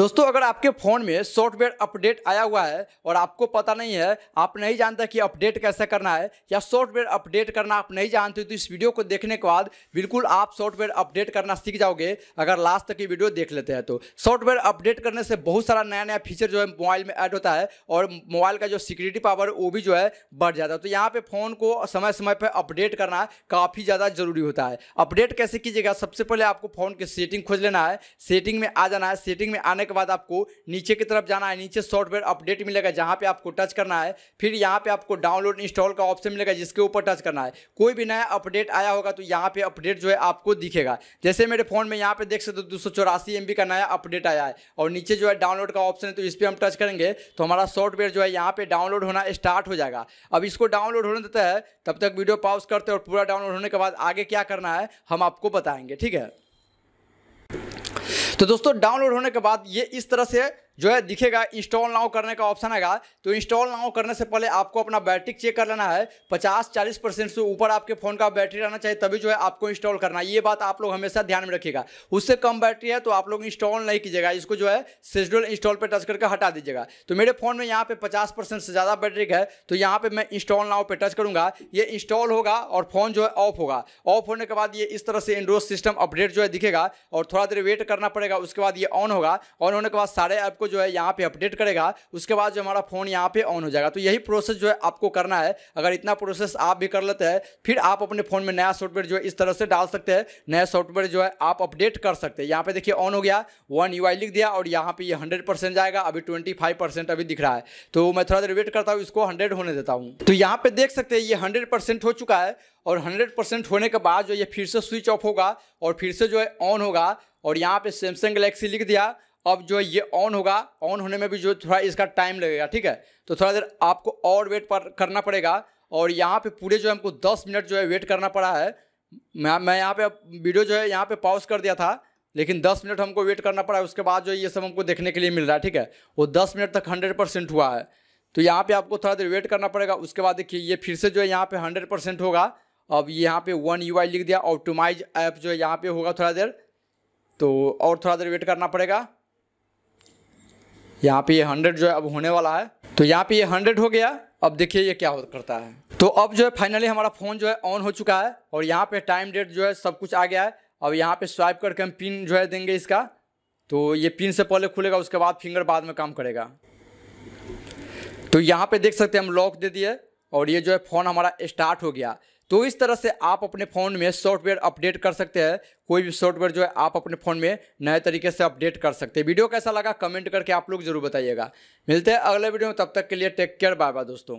दोस्तों अगर आपके फ़ोन में सॉफ्टवेयर अपडेट आया हुआ है और आपको पता नहीं है आप नहीं जानते कि अपडेट कैसे करना है या सॉफ्टवेयर अपडेट करना आप नहीं जानते तो इस वीडियो को देखने के बाद बिल्कुल आप सॉफ्टवेयर अपडेट करना सीख जाओगे अगर लास्ट तक ये वीडियो देख लेते हैं तो सॉफ्टवेयर अपडेट करने से बहुत सारा नया नया फीचर जो है मोबाइल में ऐड होता है और मोबाइल का जो सिक्योरिटी पावर वो भी जो है बढ़ जाता है तो यहाँ पर फ़ोन को समय समय पर अपडेट करना काफ़ी ज़्यादा ज़रूरी होता है अपडेट कैसे कीजिएगा सबसे पहले आपको फ़ोन की सेटिंग खोज लेना है सेटिंग में आ जाना है सेटिंग में आने के बाद आपको नीचे की तरफ जाना है नीचे सॉफ्टवेयर अपडेट मिलेगा जहाँ पे आपको टच करना है फिर यहाँ पे आपको डाउनलोड इंस्टॉल का ऑप्शन मिलेगा जिसके ऊपर टच करना है कोई भी नया अपडेट आया होगा तो यहाँ पे अपडेट जो है आपको दिखेगा जैसे मेरे फोन में यहाँ पे देख सकते हो दो सौ चौरासी का नया अपडेट आया है और नीचे जो है डाउनलोड का ऑप्शन है तो इस पर हम टच करेंगे तो हमारा सॉफ्टवेयर जो है यहाँ पर डाउनलोड होना स्टार्ट हो जाएगा अब इसको डाउनलोड होने देता है तब तक वीडियो पॉज करते हैं और पूरा डाउनलोड होने के बाद आगे क्या करना है हम आपको बताएंगे ठीक है तो दोस्तों डाउनलोड होने के बाद ये इस तरह से जो है दिखेगा इंस्टॉल नाउ करने का ऑप्शन आएगा तो इंस्टॉल नाउ करने से पहले आपको अपना बैटरी चेक कर लेना है पचास चालीस परसेंट से ऊपर आपके फ़ोन का बैटरी रहना चाहिए तभी जो है आपको इंस्टॉल करना है ये बात आप लोग हमेशा ध्यान में रखिएगा उससे कम बैटरी है तो आप लोग इंस्टॉल नहीं कीजिएगा इसको जो है शेड्यूल इंस्टॉल पर टच करके हटा दीजिएगा तो मेरे फ़ोन में यहाँ पे पचास परसेंट से ज़्यादा बैटरी है तो यहाँ पे मैं इंस्टॉल नाव पर टच करूँगा ये इंस्टॉल होगा और फ़ोन जो है ऑफ होगा ऑफ होने के बाद ये इस तरह से एंड्रोज सिस्टम अपडेट जो है दिखेगा और थोड़ा देर वेट करना पड़ेगा उसके बाद ये ऑन होगा ऑन होने के बाद सारे ऐप को जो है यहाँ पे अपडेट करेगा उसके बाद जो हमारा फ़ोन यहाँ पे ऑन हो जाएगा तो यही प्रोसेस जो है आपको करना है अगर इतना प्रोसेस आप भी कर लेते हैं फिर आप अपने फ़ोन में नया सॉफ्टवेयर जो है इस तरह से डाल सकते हैं नया सॉफ्टवेयर जो है आप अपडेट कर सकते हैं यहाँ पे देखिए ऑन हो गया वन यू लिख दिया और यहाँ पे ये हंड्रेड परसेंट जाएगा अभी ट्वेंटी अभी दिख रहा है तो मैं थोड़ा देर वेट करता हूँ इसको हंड्रेड होने देता हूँ तो यहाँ पे देख सकते हैं ये हंड्रेड हो चुका है और हंड्रेड होने के बाद जो ये फिर से स्विच ऑफ होगा और फिर से जो है ऑन होगा और यहाँ पे सैमसंग गलेक्सी लिख दिया अब जो है ये ऑन होगा ऑन होने में भी जो थोड़ा इसका टाइम लगेगा ठीक है तो थोड़ा देर आपको और वेट पर करना पड़ेगा और यहाँ पे पूरे जो हमको दस मिनट जो है वेट करना पड़ा है मैं मैं यहाँ पे वीडियो जो है यहाँ पे पॉज कर दिया था लेकिन 10 मिनट हमको वेट करना पड़ा है उसके बाद जो ये सब हमको देखने के लिए मिल रहा है ठीक है वो दस मिनट तक हंड्रेड परसेंट हुआ है तो यहाँ पर आपको थोड़ा देर वेट करना पड़ेगा उसके बाद देखिए ये फिर से जो है यहाँ पर हंड्रेड परसेंट होगा अब यहाँ पर वन यू लिख दिया ऑप्टोमाइज ऐप जो है यहाँ पर होगा थोड़ा देर तो और थोड़ा देर वेट करना पड़ेगा यहाँ पे ये हंड्रेड जो है अब होने वाला है तो यहाँ पे ये हंड्रेड हो गया अब देखिए ये क्या करता है तो अब जो है फाइनली हमारा फ़ोन जो है ऑन हो चुका है और यहाँ पे टाइम डेट जो है सब कुछ आ गया है अब यहाँ पे स्वाइप करके हम पिन जो है देंगे इसका तो ये पिन से पहले खुलेगा उसके बाद फिंगर बाद में काम करेगा तो यहाँ पे देख सकते हैं हम लॉक दे दिए और ये जो है फ़ोन हमारा स्टार्ट हो गया तो इस तरह से आप अपने फ़ोन में सॉफ्टवेयर अपडेट कर सकते हैं कोई भी सॉफ्टवेयर जो है आप अपने फ़ोन में नए तरीके से अपडेट कर सकते हैं वीडियो कैसा लगा कमेंट करके आप लोग जरूर बताइएगा मिलते हैं अगले वीडियो में तब तक के लिए टेक केयर बाय बाय दोस्तों